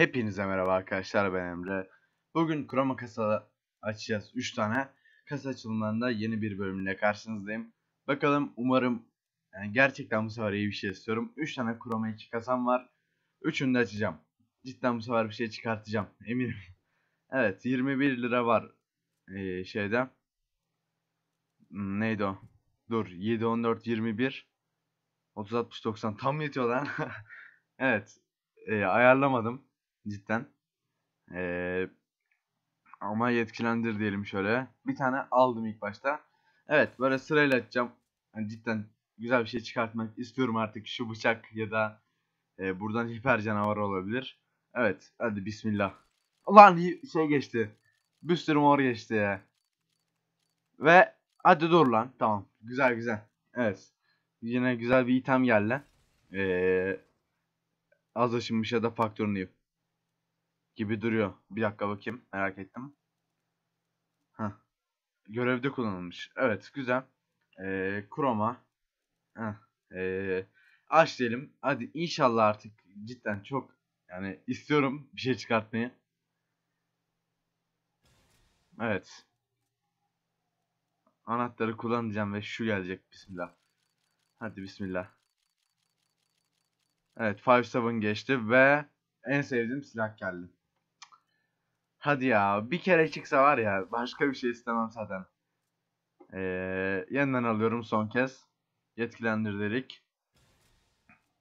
Hepinize merhaba arkadaşlar ben Emre. Bugün Chroma kasa açacağız 3 tane. Kasa açılımlarında yeni bir bölümle karşınızdayım. Bakalım umarım yani gerçekten bu sefer iyi bir şey istiyorum. 3 tane Chroma 2 kasam var. Üçünü de açacağım. Cidden bu sefer bir şey çıkartacağım eminim. evet 21 lira var ee, şeyde. Hmm, neydi o? Dur 7 14 21 30 60 90 tam yetiyor lan. evet. E, ayarlamadım. Cidden. Ee, ama yetkilendir diyelim şöyle. Bir tane aldım ilk başta. Evet böyle sırayla açacağım. Yani cidden güzel bir şey çıkartmak istiyorum artık şu bıçak ya da e, buradan hiper canavar olabilir. Evet hadi bismillah. Lan şey geçti. Bir sürü mor geçti ya. Ve hadi dur lan tamam güzel güzel. Evet yine güzel bir item geldi. Ee, az aşınmış ya da faktörünü yap gibi duruyor. Bir dakika bakayım. Merak ettim. Heh. Görevde kullanılmış. Evet güzel. Ee, Chroma. Heh. Ee, aç diyelim. Hadi inşallah artık cidden çok yani istiyorum bir şey çıkartmayı. Evet. Anahtarı kullanacağım ve şu gelecek. Bismillah. Hadi bismillah. Evet 5-7 geçti ve en sevdiğim silah geldi. Hadi ya bir kere çıksa var ya başka bir şey istemem zaten. Ee, yeniden alıyorum son kez. Yetkilendir dedik.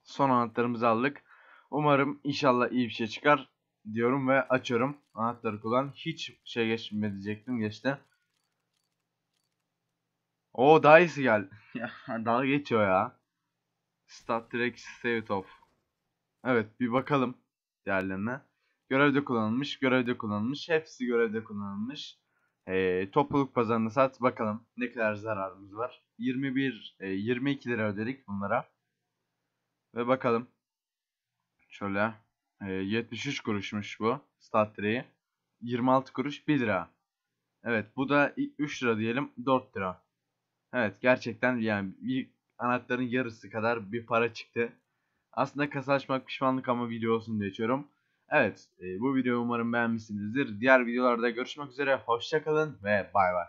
Son anahtarımızı aldık. Umarım inşallah iyi bir şey çıkar diyorum ve açıyorum. Anahtarı kullan. Hiç şey geçmedi diyecektim geçti. O daha iyisi gel. daha geçiyor ya. Start direkt save it off. Evet bir bakalım değerlerine. Görevde kullanılmış, görevde kullanılmış, hepsi görevde kullanılmış. E, topluluk pazarında sat bakalım ne kadar zararımız var. 21 e, 22 lira ödedik bunlara. Ve bakalım. Şöyle e, 73 kuruşmuş bu stat direği. 26 kuruş 1 lira. Evet bu da 3 lira diyelim 4 lira. Evet gerçekten yani bir anahtarın yarısı kadar bir para çıktı. Aslında kasa açmak pişmanlık ama video olsun diye açıyorum. Evet e, bu videoyu umarım beğenmişsinizdir. Diğer videolarda görüşmek üzere. Hoşçakalın ve bay bay.